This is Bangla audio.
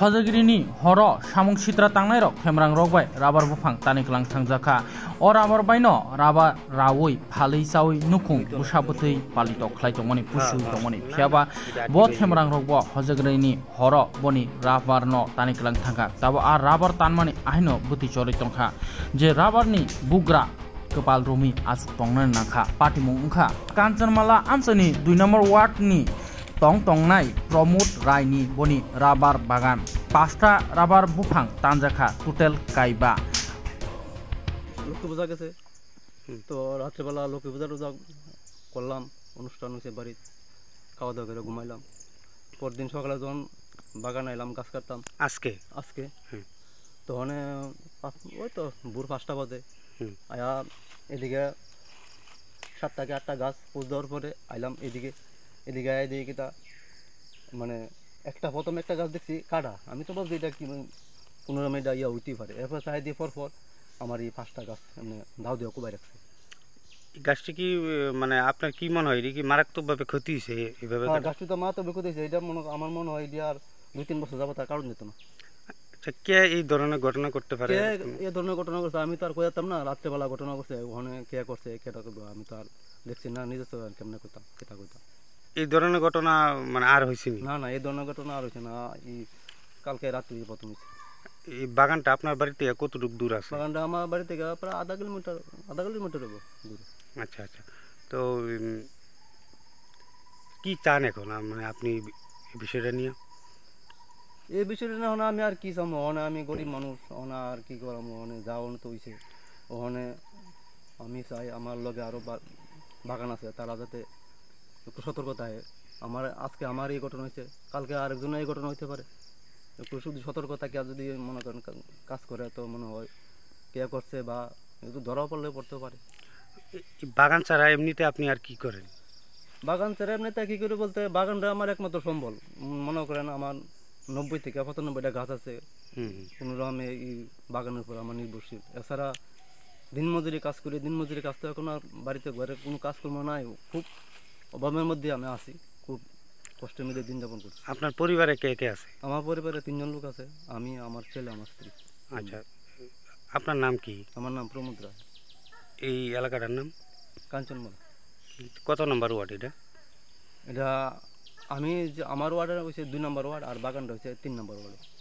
hojagrini horo samung sitra tangnairok themrang rok bai rabar bufang tanik langthang jaka o rabar bai no raba rawoi phalei chawi nukung busabutai palitok khlai tongmani pusu tongmani phiaba bo themrang rok bo hojagrini horo boni rabar no tanik langthang ka tabo ar rabar tanmani ahino buti chori tongkha je rabar ni bugra কপাল রুমি আসুক টংনান নাখা পাটিমু ওংখা কাঞ্চনমালা আমসনি দুই নম্বর ওয়ার্ডনি টং টং নাই প্রমোদ রায়নি বনি রাবার বাগান পাঁচটা রাবার বুফাং তানজাখা টোটেল কাইবা লক্ষ্মী পূজা গেছে তো রাত্রেবেলা লক্ষ্মী পূজা টুজা করলাম অনুষ্ঠান হয়েছে বাড়ির খাওয়া দাওয়া করে ঘুমাইলাম পরদিন সকালে যখন বাগান এলাম গাছ কাটতাম আজকে আজকে তখন মানে ওই তো ভোর পাঁচটা বাজে আয়া এদিকে সাতটা আটটা গাছ পুজ দেওয়ার পরে আইলাম এদিকে এদিকে এদিকে কিতা মানে একটা প্রথম একটা গাছ দেখছি কাটা আমি তো ভাবছি এটা কি পনেরো মানে মিনিট ইয়া হইতেই পারে এরপর চাই দিয়ে পরপর আমার এই পাঁচটা গাছ মানে দাও দিয়ে কোবাই রাখছে গাছটি কি মানে আপনার কি মনে হয় কি মারাত্মকভাবে ক্ষতি হয়েছে এইভাবে হ্যাঁ, গাছটি তো মারাত্মক ক্ষতি হয়েছে এটা মনে আমার মনে হয় আর দুই তিন বছর যাবো তার কারণ যেত না আচ্ছা, কে এই ধরনের ঘটনা করতে পারে এ ধরনের ঘটনা করছে আমি তো আর কোথাতাম না রাত্রেবেলা ঘটনা করছে ওখানে কে করছে কেটা করবো আমি তো আর দেখছি না নিজস্ব কেমনে করতাম কেটা করতাম এই ধরনের ঘটনা মানে আর হইছিনি না না এই ধরনের ঘটনা আলোচনা এই কালকে রাতে বিষয়টা এই বাগানটা আপনার বাড়ি থেকে কত দূর আছে বাগানটা আমার বাড়ি থেকে প্রায় আধা কিলোমিটার আধা কিলোমিটার হবে আচ্ছা আচ্ছা তো কি চান এখন মানে আপনি এই বিষয়টা নিয়ে এই বিষয়টা না আমি আর কি সামহ না আমি গরিব মানুষ ওখানে আর কি গরম ওখানে যাওন তো হইছে ওখানে আমি চাই আমার লগে আরো বাগান আছে তারা যেতে একটু সতর্কতা আমার আজকে আমার এই ঘটনা হয়েছে কালকে আরেকজনের এই ঘটনা হইতে পারে একটু শুধু সতর্কতা কেউ যদি মনে করেন কাজ করে তো মনে হয় কে করছে বা একটু ধরাও পড়লে পড়তে পারে বাগান ছাড়া এমনিতে আপনি আর কি করেন বাগান ছাড়া এমনিতে কী করে বলতে বাগানটা আমার একমাত্র সম্বল মনে করেন আমার নব্বই থেকে পঁচানব্বইটা গাছ আছে কোনো রকমে এই বাগানের উপর আমার নির্ভরশীল এছাড়া দিনমজুরি কাজ করি দিনমজুরি কাজ তো এখন আর বাড়িতে ঘরে কোনো কাজকর্ম নাই খুব অভাবের মধ্যে আমি আছি খুব কষ্টের মধ্যে দিন যাপন করছি আপনার পরিবারে কে কে আছে আমার পরিবারে তিনজন লোক আছে আমি আমার ছেলে আমার স্ত্রী আচ্ছা আপনার নাম কি আমার নাম প্রমোদ রায় এই এলাকাটার নাম কাঞ্চনমালা কত নম্বর ওয়ার্ড এটা এটা আমি যে আমার ওয়ার্ডে হয়েছে দুই নম্বর ওয়ার্ড আর বাগানটা হয়েছে তিন নম্বর ওয়ার্ড